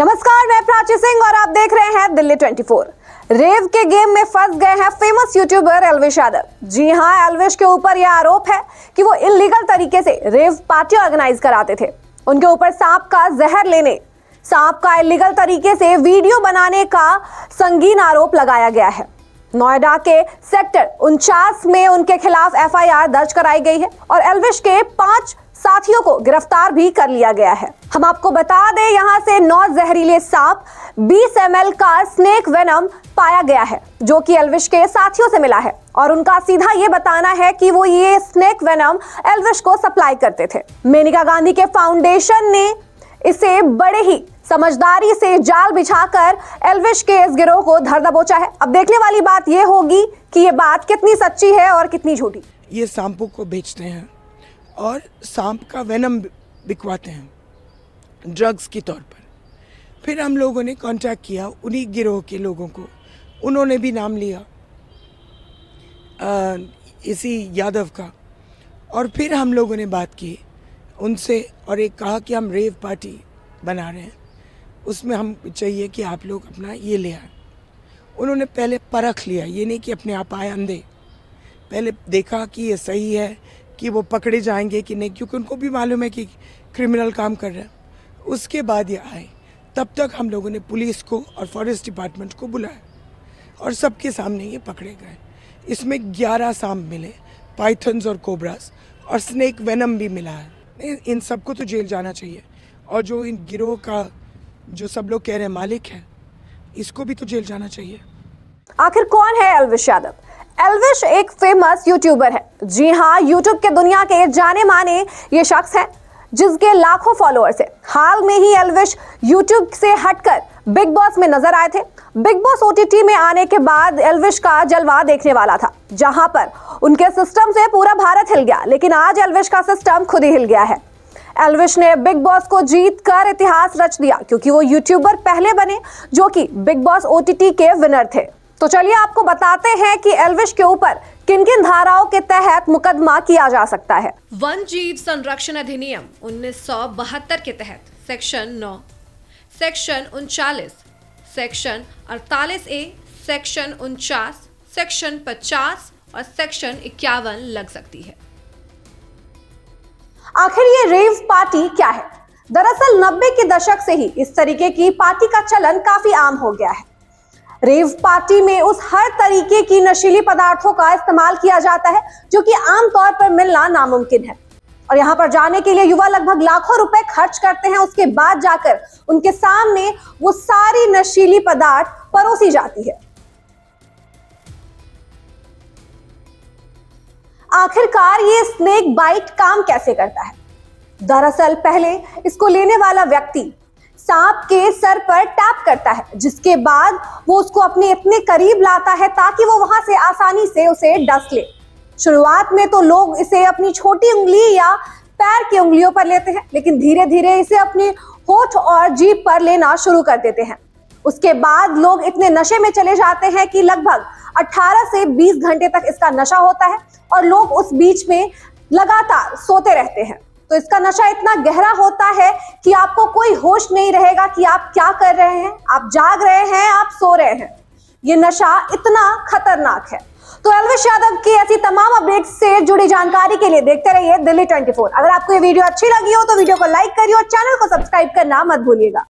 नमस्कार मैं प्राची सिंह और आप देख रहे हैं दिल्ली 24 रेव के गेम में फंस गए हैं फेमस यूट्यूबर एलविश यादव जी हाँ एलविश के ऊपर यह आरोप है कि वो इलीगल तरीके से रेव पार्टी ऑर्गेनाइज कराते थे उनके ऊपर सांप का जहर लेने सांप का इलीगल तरीके से वीडियो बनाने का संगीन आरोप लगाया गया है नोएडा के सेक्टर उनचास में उनके खिलाफ एफआईआर दर्ज कराई गई है और एलविश के पांच साथियों को गिरफ्तार भी कर लिया गया है हम आपको बता दें यहाँ से नौ जहरीले सांप 20 एम का स्नेक वेनम पाया गया है जो कि एल्विश के साथियों से मिला है और उनका सीधा ये बताना है कि वो ये स्नेक वेनम एल्विश को सप्लाई करते थे मेनिका गांधी के फाउंडेशन ने इसे बड़े ही समझदारी से जाल बिछाकर एल्विश के इस गिरोह को धर दबोचा है अब देखने वाली बात ये होगी कि ये बात कितनी सच्ची है और कितनी झूठी ये सांपों को बेचते हैं और सांप का वेनम बिकवाते हैं ड्रग्स के तौर पर फिर हम लोगों ने कांटेक्ट किया उन्हीं गिरोह के लोगों को उन्होंने भी नाम लिया आ, इसी यादव का और फिर हम लोगों ने बात की उनसे और एक कहा कि हम रेव पार्टी बना रहे हैं उसमें हम चाहिए कि आप लोग अपना ये ले आए उन्होंने पहले परख लिया ये नहीं कि अपने आप आए अंधे पहले देखा कि ये सही है कि वो पकड़े जाएंगे कि नहीं क्योंकि उनको भी मालूम है कि क्रिमिनल काम कर रहे हैं उसके बाद ये आए तब तक हम लोगों ने पुलिस को और फॉरेस्ट डिपार्टमेंट को बुलाया और सबके सामने ये पकड़े गए इसमें ग्यारह सांप मिले पाइथन्स और कोबरास और स्नेक वेनम भी मिला है इन सबको तो जेल जाना चाहिए और जो इन गिरोह का जो सब लोग कह रहे हैं मालिक है इसको भी तो जेल जाना चाहिए आखिर कौन है अलविश यादव एल्विश एक फेमस यूट्यूबर है जी हाँ यूट्यूब के दुनिया के जाने माने ये शख्स है जिसके लाखों फॉलोअर्स हैं हाल में ही एल्विश यूट्यूब से हटकर बिग बॉस में नजर आए थे बिग बॉस ओटीटी में आने के बाद एल्विश का जलवा देखने वाला था जहां पर उनके सिस्टम से पूरा भारत हिल गया लेकिन आज एल्विश का सिस्टम खुद ही हिल गया है एल्विश ने बिग बॉस को जीत कर इतिहास रच दिया क्योंकि वो यूट्यूबर पहले बने जो कि बिग बॉस ओटीटी के विनर थे तो चलिए आपको बताते हैं कि एलविश के ऊपर किन किन धाराओं के तहत मुकदमा किया जा सकता है वन जीव संरक्षण अधिनियम उन्नीस के तहत सेक्शन 9, सेक्शन उनचालीस सेक्शन 48 ए सेक्शन उनचास सेक्शन 50 और सेक्शन इक्यावन लग सकती है आखिर ये रेव पार्टी क्या है दरअसल नब्बे के दशक से ही इस तरीके की पार्टी का चलन काफी आम हो गया है रेव पार्टी में उस हर तरीके की नशीली पदार्थों का इस्तेमाल किया जाता है जो कि आमतौर पर मिलना नामुमकिन है और यहाँ पर जाने के लिए युवा लगभग लाखों रुपए खर्च करते हैं उसके बाद जाकर उनके सामने वो सारी नशीली पदार्थ परोसी जाती है आखिरकार ये स्नेक बाइट काम कैसे करता है दरअसल पहले इसको लेने वाला व्यक्ति सांप के सर पर टैप करता है जिसके बाद वो उसको अपने इतने करीब लाता है ताकि वो वहां से आसानी से उसे डस ले शुरुआत में तो लोग इसे अपनी छोटी उंगली या पैर की उंगलियों पर लेते हैं लेकिन धीरे धीरे इसे अपने होठ और जीप पर लेना शुरू कर देते हैं उसके बाद लोग इतने नशे में चले जाते हैं कि लगभग 18 से 20 घंटे तक इसका नशा होता है और लोग उस बीच में लगातार सोते रहते हैं तो इसका नशा इतना गहरा होता है कि आपको कोई होश नहीं रहेगा कि आप क्या कर रहे हैं आप जाग रहे हैं आप सो रहे हैं ये नशा इतना खतरनाक है तो अलवेश यादव की ऐसी तमाम अपडेट से जुड़ी जानकारी के लिए देखते रहिए दिल्ली 24 अगर आपको ये वीडियो अच्छी लगी हो तो वीडियो को लाइक करिए और चैनल को सब्सक्राइब करना मत भूलिएगा